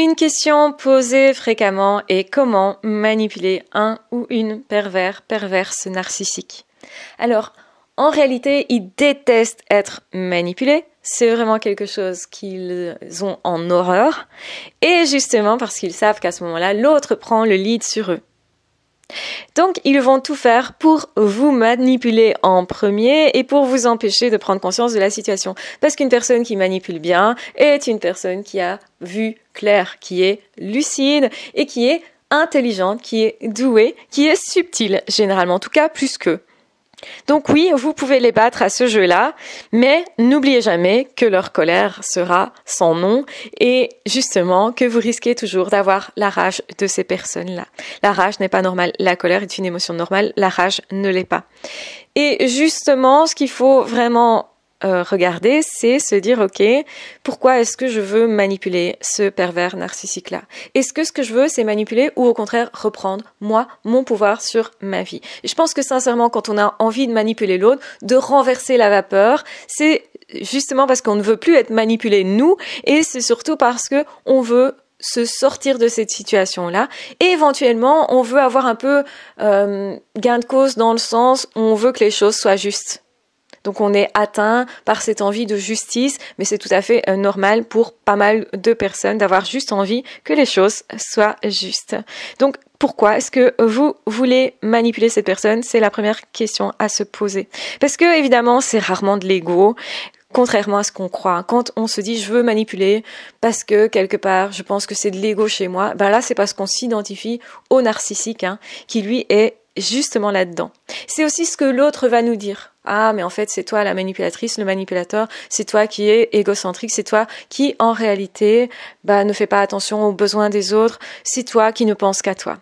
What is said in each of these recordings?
Une question posée fréquemment est comment manipuler un ou une pervers, perverse, narcissique. Alors, en réalité, ils détestent être manipulés. C'est vraiment quelque chose qu'ils ont en horreur. Et justement parce qu'ils savent qu'à ce moment-là, l'autre prend le lead sur eux. Donc, ils vont tout faire pour vous manipuler en premier et pour vous empêcher de prendre conscience de la situation. Parce qu'une personne qui manipule bien est une personne qui a vu clair, qui est lucide et qui est intelligente, qui est douée, qui est subtile, généralement, en tout cas plus que. Donc oui, vous pouvez les battre à ce jeu-là, mais n'oubliez jamais que leur colère sera sans nom et justement que vous risquez toujours d'avoir la rage de ces personnes-là. La rage n'est pas normale, la colère est une émotion normale, la rage ne l'est pas. Et justement, ce qu'il faut vraiment euh, regarder, c'est se dire, OK, pourquoi est-ce que je veux manipuler ce pervers narcissique-là Est-ce que ce que je veux, c'est manipuler ou au contraire reprendre, moi, mon pouvoir sur ma vie Je pense que sincèrement, quand on a envie de manipuler l'autre, de renverser la vapeur, c'est justement parce qu'on ne veut plus être manipulé, nous, et c'est surtout parce que on veut se sortir de cette situation-là. Et éventuellement, on veut avoir un peu euh, gain de cause dans le sens où on veut que les choses soient justes. Donc on est atteint par cette envie de justice, mais c'est tout à fait euh, normal pour pas mal de personnes d'avoir juste envie que les choses soient justes. Donc pourquoi est-ce que vous voulez manipuler cette personne C'est la première question à se poser. Parce que évidemment, c'est rarement de l'ego contrairement à ce qu'on croit. Quand on se dit je veux manipuler parce que quelque part je pense que c'est de l'ego chez moi, ben là c'est parce qu'on s'identifie au narcissique hein, qui lui est justement là-dedans. C'est aussi ce que l'autre va nous dire ah mais en fait c'est toi la manipulatrice, le manipulateur, c'est toi qui es égocentrique, c'est toi qui en réalité bah, ne fait pas attention aux besoins des autres, c'est toi qui ne penses qu'à toi.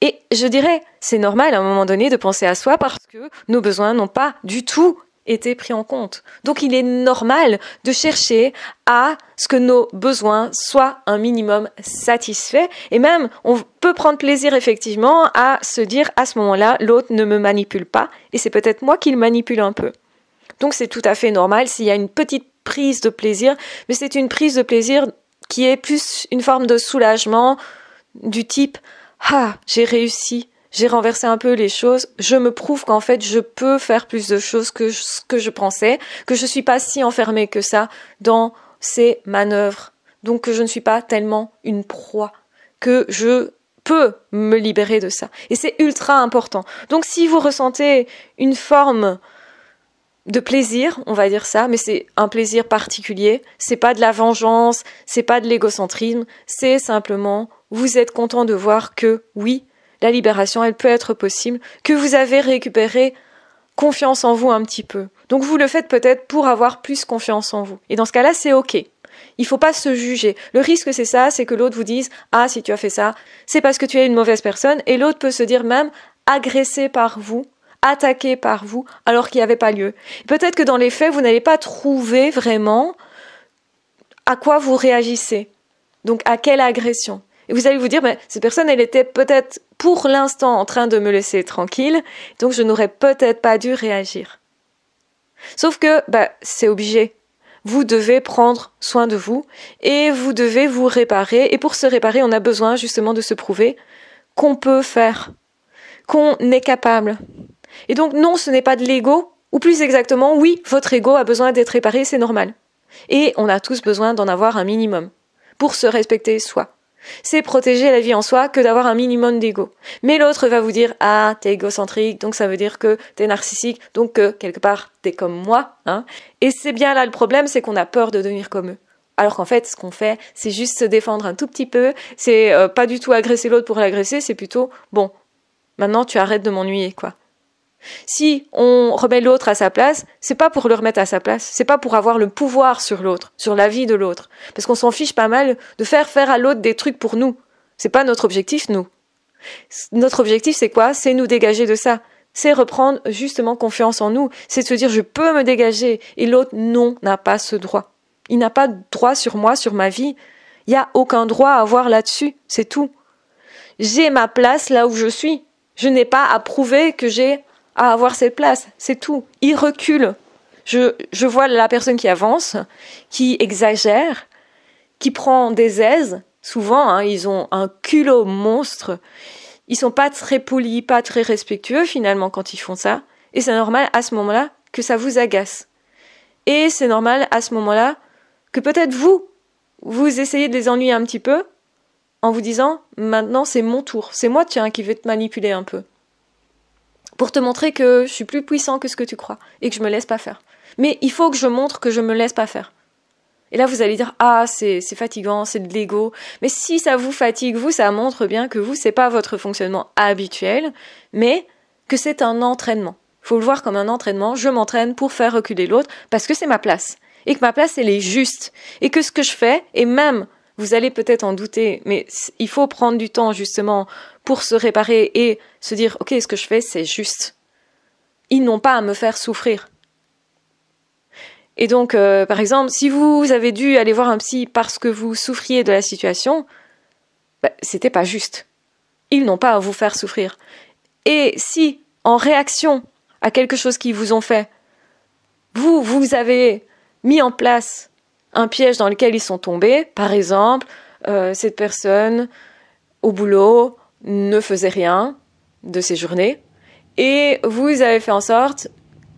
Et je dirais, c'est normal à un moment donné de penser à soi parce que nos besoins n'ont pas du tout été pris en compte. Donc il est normal de chercher à ce que nos besoins soient un minimum satisfaits et même on peut prendre plaisir effectivement à se dire à ce moment-là l'autre ne me manipule pas et c'est peut-être moi qui le manipule un peu. Donc c'est tout à fait normal s'il y a une petite prise de plaisir, mais c'est une prise de plaisir qui est plus une forme de soulagement du type ah, j'ai réussi, j'ai renversé un peu les choses. Je me prouve qu'en fait, je peux faire plus de choses que ce que je pensais, que je ne suis pas si enfermée que ça dans ces manœuvres. Donc que je ne suis pas tellement une proie, que je peux me libérer de ça. Et c'est ultra important. Donc si vous ressentez une forme de plaisir, on va dire ça, mais c'est un plaisir particulier, c'est pas de la vengeance, c'est pas de l'égocentrisme, c'est simplement vous êtes content de voir que oui, la libération, elle peut être possible, que vous avez récupéré confiance en vous un petit peu. Donc vous le faites peut-être pour avoir plus confiance en vous. Et dans ce cas-là, c'est OK. Il faut pas se juger. Le risque, c'est ça, c'est que l'autre vous dise Ah, si tu as fait ça, c'est parce que tu es une mauvaise personne. Et l'autre peut se dire même agressé par vous, attaqué par vous, alors qu'il n'y avait pas lieu. Peut-être que dans les faits, vous n'allez pas trouver vraiment à quoi vous réagissez. Donc, à quelle agression. Et vous allez vous dire Mais cette personne, elle était peut-être pour l'instant en train de me laisser tranquille, donc je n'aurais peut-être pas dû réagir. Sauf que, bah, c'est obligé. Vous devez prendre soin de vous et vous devez vous réparer. Et pour se réparer, on a besoin justement de se prouver qu'on peut faire, qu'on est capable. Et donc, non, ce n'est pas de l'ego, ou plus exactement, oui, votre ego a besoin d'être réparé, c'est normal. Et on a tous besoin d'en avoir un minimum pour se respecter soi c'est protéger la vie en soi que d'avoir un minimum d'ego. Mais l'autre va vous dire ah t'es égocentrique donc ça veut dire que t'es narcissique donc que quelque part t'es comme moi hein. Et c'est bien là le problème c'est qu'on a peur de devenir comme eux. Alors qu'en fait, ce qu'on fait, c'est juste se défendre un tout petit peu. C'est euh, pas du tout agresser l'autre pour l'agresser. C'est plutôt bon. Maintenant, tu arrêtes de m'ennuyer, quoi. Si on remet l'autre à sa place, c'est pas pour le remettre à sa place, c'est pas pour avoir le pouvoir sur l'autre, sur la vie de l'autre, parce qu'on s'en fiche pas mal de faire faire à l'autre des trucs pour nous. C'est pas notre objectif, nous. Notre objectif, c'est quoi C'est nous dégager de ça. C'est reprendre justement confiance en nous. C'est de se dire je peux me dégager et l'autre non n'a pas ce droit. Il n'a pas de droit sur moi, sur ma vie. Il n'y a aucun droit à avoir là-dessus. C'est tout. J'ai ma place là où je suis. Je n'ai pas à prouver que j'ai à avoir cette place, c'est tout. Ils reculent. Je, je vois la personne qui avance, qui exagère, qui prend des aises. Souvent, hein, ils ont un culot monstre. Ils sont pas très polis, pas très respectueux finalement quand ils font ça. Et c'est normal à ce moment-là que ça vous agace. Et c'est normal à ce moment-là que peut-être vous, vous essayez de les ennuyer un petit peu en vous disant maintenant c'est mon tour, c'est moi tiens qui vais te manipuler un peu pour te montrer que je suis plus puissant que ce que tu crois et que je me laisse pas faire. Mais il faut que je montre que je me laisse pas faire. Et là, vous allez dire ah c'est fatigant, c'est de l'ego. Mais si ça vous fatigue, vous ça montre bien que vous c'est pas votre fonctionnement habituel, mais que c'est un entraînement. Faut le voir comme un entraînement. Je m'entraîne pour faire reculer l'autre parce que c'est ma place et que ma place elle est juste et que ce que je fais est même vous allez peut-être en douter, mais il faut prendre du temps justement pour se réparer et se dire ok, ce que je fais, c'est juste. Ils n'ont pas à me faire souffrir. Et donc, euh, par exemple, si vous avez dû aller voir un psy parce que vous souffriez de la situation, bah, c'était pas juste. Ils n'ont pas à vous faire souffrir. Et si, en réaction à quelque chose qu'ils vous ont fait, vous, vous avez mis en place un piège dans lequel ils sont tombés. Par exemple, euh, cette personne au boulot ne faisait rien de ses journées et vous avez fait en sorte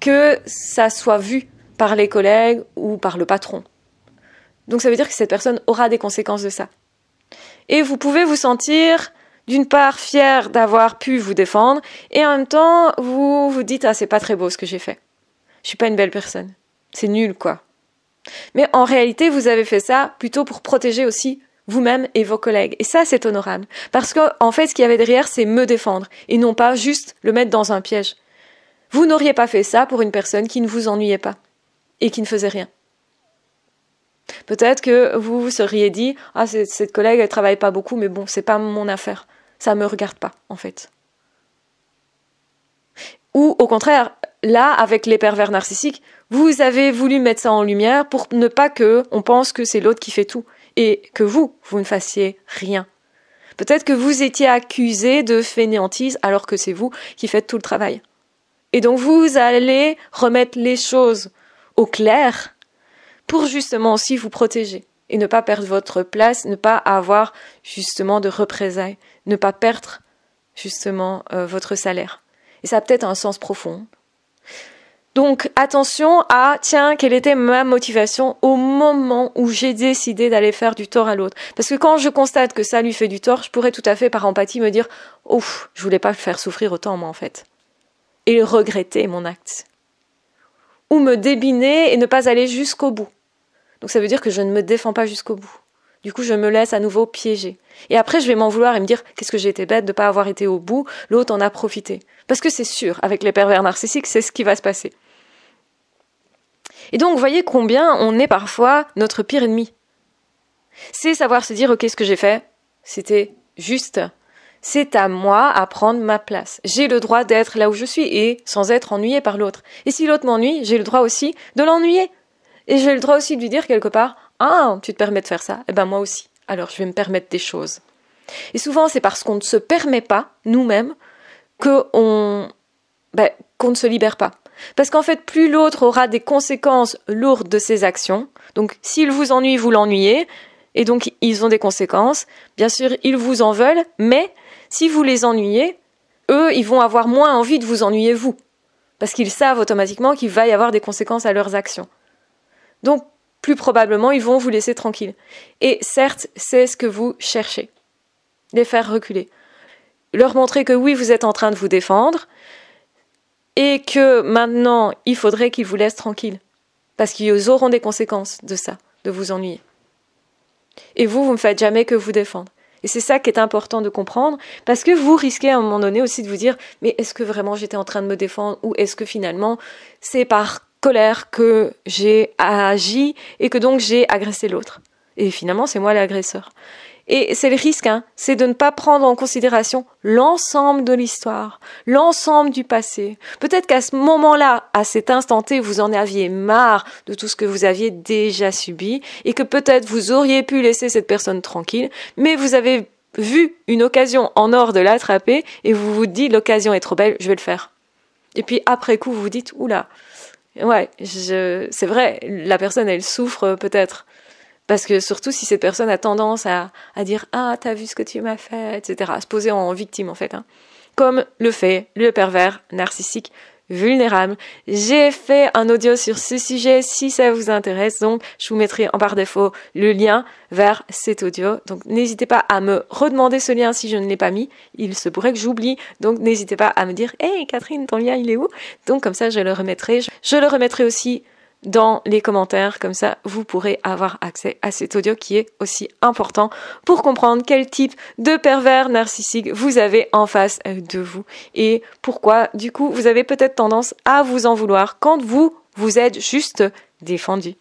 que ça soit vu par les collègues ou par le patron. Donc ça veut dire que cette personne aura des conséquences de ça. Et vous pouvez vous sentir d'une part fier d'avoir pu vous défendre et en même temps vous vous dites ah c'est pas très beau ce que j'ai fait. Je suis pas une belle personne. C'est nul quoi. Mais en réalité, vous avez fait ça plutôt pour protéger aussi vous-même et vos collègues. Et ça, c'est honorable. Parce qu'en en fait, ce qu'il y avait derrière, c'est me défendre, et non pas juste le mettre dans un piège. Vous n'auriez pas fait ça pour une personne qui ne vous ennuyait pas, et qui ne faisait rien. Peut-être que vous vous seriez dit, ah, cette collègue, elle travaille pas beaucoup, mais bon, c'est pas mon affaire. Ça me regarde pas, en fait. Ou, au contraire, là, avec les pervers narcissiques, vous avez voulu mettre ça en lumière pour ne pas que on pense que c'est l'autre qui fait tout et que vous, vous ne fassiez rien. Peut-être que vous étiez accusé de fainéantise alors que c'est vous qui faites tout le travail. Et donc vous allez remettre les choses au clair pour justement aussi vous protéger et ne pas perdre votre place, ne pas avoir justement de représailles, ne pas perdre justement euh, votre salaire. Et ça a peut-être un sens profond. Donc attention à, tiens, quelle était ma motivation au moment où j'ai décidé d'aller faire du tort à l'autre. Parce que quand je constate que ça lui fait du tort, je pourrais tout à fait par empathie me dire, ouf, je voulais pas le faire souffrir autant moi en fait. Et regretter mon acte. Ou me débiner et ne pas aller jusqu'au bout. Donc ça veut dire que je ne me défends pas jusqu'au bout. Du coup, je me laisse à nouveau piéger. Et après, je vais m'en vouloir et me dire qu'est-ce que j'ai été bête de ne pas avoir été au bout, l'autre en a profité. Parce que c'est sûr, avec les pervers narcissiques, c'est ce qui va se passer. Et donc, vous voyez combien on est parfois notre pire ennemi. C'est savoir se dire, ok, ce que j'ai fait, c'était juste. C'est à moi à prendre ma place. J'ai le droit d'être là où je suis et sans être ennuyé par l'autre. Et si l'autre m'ennuie, j'ai le droit aussi de l'ennuyer. Et j'ai le droit aussi de lui dire quelque part, ah, tu te permets de faire ça, eh ben moi aussi. Alors je vais me permettre des choses. Et souvent, c'est parce qu'on ne se permet pas, nous-mêmes, qu'on ben, ne se libère pas. Parce qu'en fait, plus l'autre aura des conséquences lourdes de ses actions, donc s'il vous ennuie, vous l'ennuyez, et donc ils ont des conséquences, bien sûr, ils vous en veulent, mais si vous les ennuyez, eux, ils vont avoir moins envie de vous ennuyer vous, parce qu'ils savent automatiquement qu'il va y avoir des conséquences à leurs actions. Donc, plus probablement, ils vont vous laisser tranquille. Et certes, c'est ce que vous cherchez. Les faire reculer. Leur montrer que oui, vous êtes en train de vous défendre, et que maintenant, il faudrait qu'ils vous laissent tranquille. Parce qu'ils auront des conséquences de ça, de vous ennuyer. Et vous, vous ne faites jamais que vous défendre. Et c'est ça qui est important de comprendre, parce que vous risquez à un moment donné aussi de vous dire, mais est-ce que vraiment j'étais en train de me défendre, ou est-ce que finalement c'est par colère que j'ai agi et que donc j'ai agressé l'autre Et finalement, c'est moi l'agresseur. Et c'est le risque, hein, c'est de ne pas prendre en considération l'ensemble de l'histoire, l'ensemble du passé. Peut-être qu'à ce moment-là, à cet instant T, vous en aviez marre de tout ce que vous aviez déjà subi et que peut-être vous auriez pu laisser cette personne tranquille, mais vous avez vu une occasion en or de l'attraper et vous vous dites l'occasion est trop belle, je vais le faire. Et puis après coup, vous vous dites oula, ouais, c'est vrai, la personne elle souffre peut-être parce que surtout si cette personne a tendance à, dire Ah, t'as vu ce que tu m'as fait, etc., à se poser en victime en fait. Hein. Comme le fait le pervers narcissique vulnérable. J'ai fait un audio sur ce sujet si ça vous intéresse, donc je vous mettrai en par défaut le lien vers cet audio. Donc n'hésitez pas à me redemander ce lien si je ne l'ai pas mis, il se pourrait que j'oublie, donc n'hésitez pas à me dire Hey Catherine, ton lien il est où Donc comme ça je le remettrai. Je le remettrai aussi dans les commentaires, comme ça vous pourrez avoir accès à cet audio qui est aussi important pour comprendre quel type de pervers narcissique vous avez en face euh, de vous et pourquoi du coup vous avez peut-être tendance à vous en vouloir quand vous vous êtes juste défendu.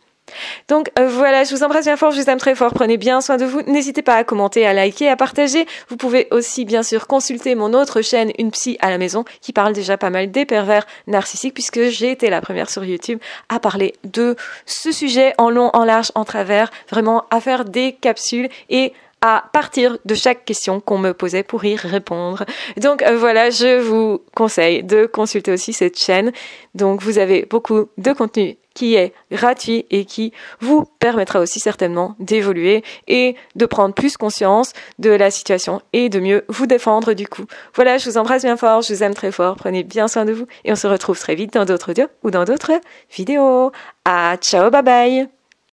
Donc euh, voilà, je vous embrasse bien fort, je vous aime très fort, prenez bien soin de vous. N'hésitez pas à commenter, à liker, à partager. Vous pouvez aussi bien sûr consulter mon autre chaîne Une psy à la maison qui parle déjà pas mal des pervers narcissiques puisque j'ai été la première sur YouTube à parler de ce sujet en long, en large, en travers, vraiment à faire des capsules et à partir de chaque question qu'on me posait pour y répondre. Donc euh, voilà, je vous conseille de consulter aussi cette chaîne. Donc vous avez beaucoup de contenu qui est gratuit et qui vous permettra aussi certainement d'évoluer et de prendre plus conscience de la situation et de mieux vous défendre du coup. Voilà, je vous embrasse bien fort, je vous aime très fort, prenez bien soin de vous et on se retrouve très vite dans d'autres audios ou dans d'autres vidéos. À ciao, bye bye